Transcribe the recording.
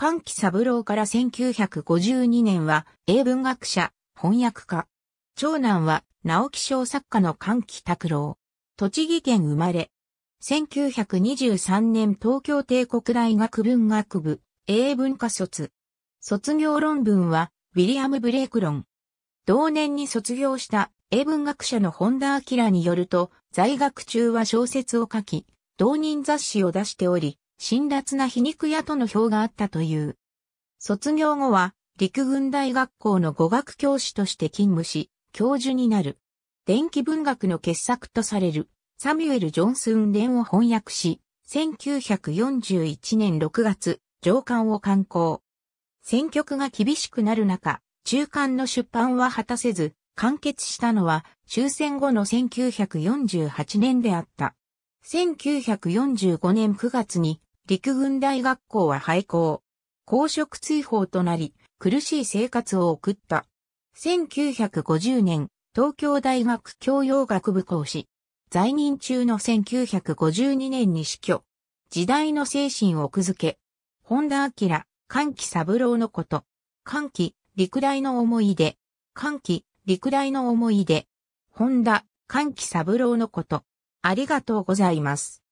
関喜三郎から1952年は英文学者、翻訳家。長男は直木賞作家の関喜拓郎。栃木県生まれ。1923年東京帝国大学文学部、英文科卒。卒業論文は、ウィリアム・ブレイク論。同年に卒業した英文学者の本田明によると、在学中は小説を書き、同人雑誌を出しており、辛辣な皮肉屋との表があったという。卒業後は、陸軍大学校の語学教師として勤務し、教授になる。電気文学の傑作とされる、サミュエル・ジョンスンンを翻訳し、1941年6月、上巻を刊行。選曲が厳しくなる中、中間の出版は果たせず、完結したのは終戦後の1948年であった。1945年9月に陸軍大学校は廃校。公職追放となり、苦しい生活を送った。1950年、東京大学教養学部講師。在任中の1952年に死去。時代の精神を奥付け。本田明、歓喜三郎のこと。歓喜、陸大の思い出。歓喜、陸大の思い出。本田、歓喜三郎のこと。ありがとうございます。